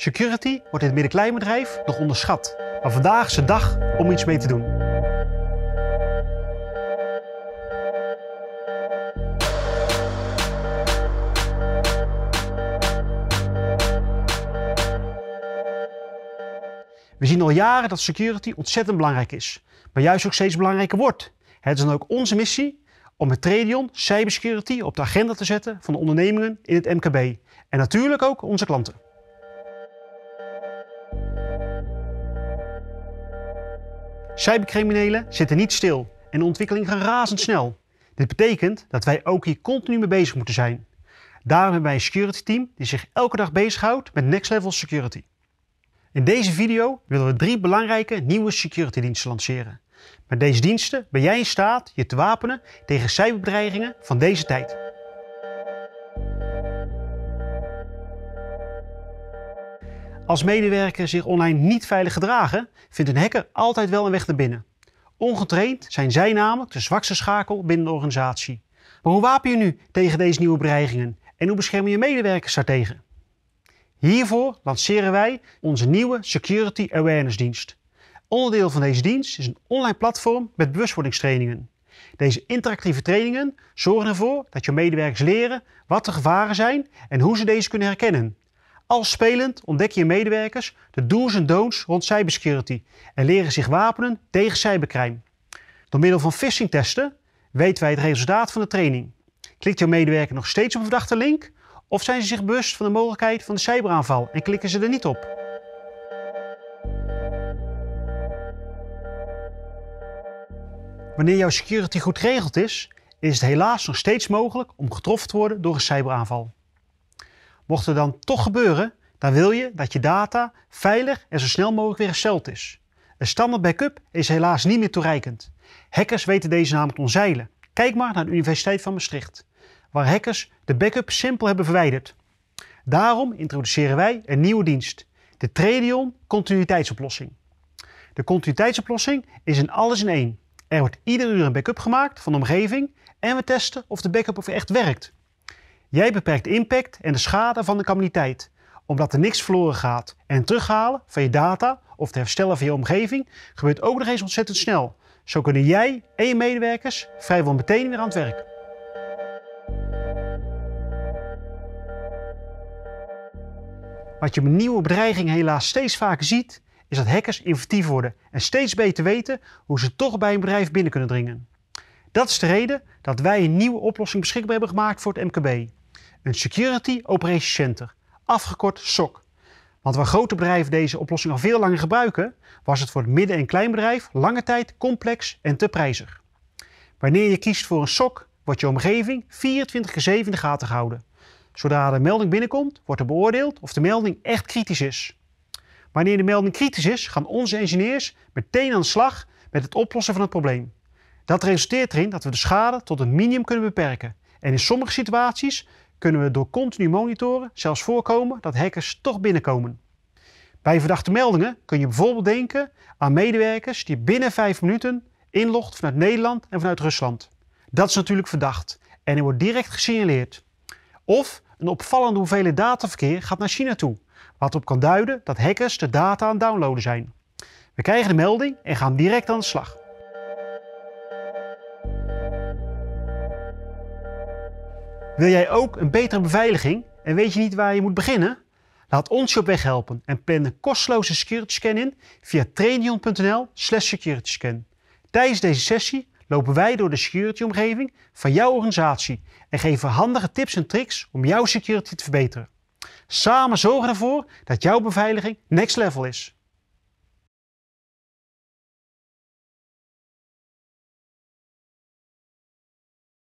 Security wordt in het middenkleinbedrijf nog onderschat. Maar vandaag is de dag om iets mee te doen. We zien al jaren dat security ontzettend belangrijk is, maar juist ook steeds belangrijker wordt. Het is dan ook onze missie om met Tradion cybersecurity op de agenda te zetten van de ondernemingen in het MKB en natuurlijk ook onze klanten. Cybercriminelen zitten niet stil en de ontwikkeling gaat razendsnel. Dit betekent dat wij ook hier continu mee bezig moeten zijn. Daarom hebben wij een security team die zich elke dag bezighoudt met next level security. In deze video willen we drie belangrijke nieuwe security diensten lanceren. Met deze diensten ben jij in staat je te wapenen tegen cyberbedreigingen van deze tijd. Als medewerkers zich online niet veilig gedragen, vindt een hacker altijd wel een weg naar binnen. Ongetraind zijn zij namelijk de zwakste schakel binnen de organisatie. Maar hoe wapen je nu tegen deze nieuwe bedreigingen en hoe bescherm je medewerkers daartegen? Hiervoor lanceren wij onze nieuwe Security Awareness Dienst. Onderdeel van deze dienst is een online platform met bewustwordingstrainingen. Deze interactieve trainingen zorgen ervoor dat je medewerkers leren wat de gevaren zijn en hoe ze deze kunnen herkennen als spelend ontdek je medewerkers de do's en don'ts rond cybersecurity en leren zich wapenen tegen cybercrime. Door middel van phishing-testen weten wij het resultaat van de training. Klikt jouw medewerker nog steeds op een verdachte link? Of zijn ze zich bewust van de mogelijkheid van de cyberaanval en klikken ze er niet op? Wanneer jouw security goed geregeld is, is het helaas nog steeds mogelijk om getroffen te worden door een cyberaanval. Mocht er dan toch gebeuren, dan wil je dat je data veilig en zo snel mogelijk weer gesteld is. Een standaard backup is helaas niet meer toereikend. Hackers weten deze namelijk onzeilen. Kijk maar naar de Universiteit van Maastricht, waar hackers de backup simpel hebben verwijderd. Daarom introduceren wij een nieuwe dienst, de Tradion Continuïteitsoplossing. De continuïteitsoplossing is een alles in één. Er wordt ieder uur een backup gemaakt van de omgeving en we testen of de backup of echt werkt. Jij beperkt impact en de schade van de calamiteit, omdat er niks verloren gaat. En terughalen van je data of het herstellen van je omgeving gebeurt ook nog eens ontzettend snel. Zo kunnen jij en je medewerkers vrijwel meteen weer aan het werk. Wat je met nieuwe bedreigingen helaas steeds vaker ziet, is dat hackers inventief worden en steeds beter weten hoe ze toch bij een bedrijf binnen kunnen dringen. Dat is de reden dat wij een nieuwe oplossing beschikbaar hebben gemaakt voor het MKB een Security Operations Center, afgekort SOC. Want waar grote bedrijven deze oplossing al veel langer gebruiken, was het voor het midden- en kleinbedrijf lange tijd complex en te prijzig. Wanneer je kiest voor een SOC, wordt je omgeving 24 in de gaten gehouden. Zodra de melding binnenkomt, wordt er beoordeeld of de melding echt kritisch is. Wanneer de melding kritisch is, gaan onze engineers meteen aan de slag met het oplossen van het probleem. Dat resulteert erin dat we de schade tot een minimum kunnen beperken en in sommige situaties kunnen we door continu monitoren zelfs voorkomen dat hackers toch binnenkomen. Bij verdachte meldingen kun je bijvoorbeeld denken aan medewerkers die binnen 5 minuten inlogt vanuit Nederland en vanuit Rusland. Dat is natuurlijk verdacht en er wordt direct gesignaleerd. Of een opvallende hoeveelheid dataverkeer gaat naar China toe, wat op kan duiden dat hackers de data aan het downloaden zijn. We krijgen de melding en gaan direct aan de slag. Wil jij ook een betere beveiliging en weet je niet waar je moet beginnen? Laat ons je op weg helpen en plan een kosteloze security scan in via trainion.nl slash scan. Tijdens deze sessie lopen wij door de omgeving van jouw organisatie en geven handige tips en tricks om jouw security te verbeteren. Samen zorgen ervoor dat jouw beveiliging next level is.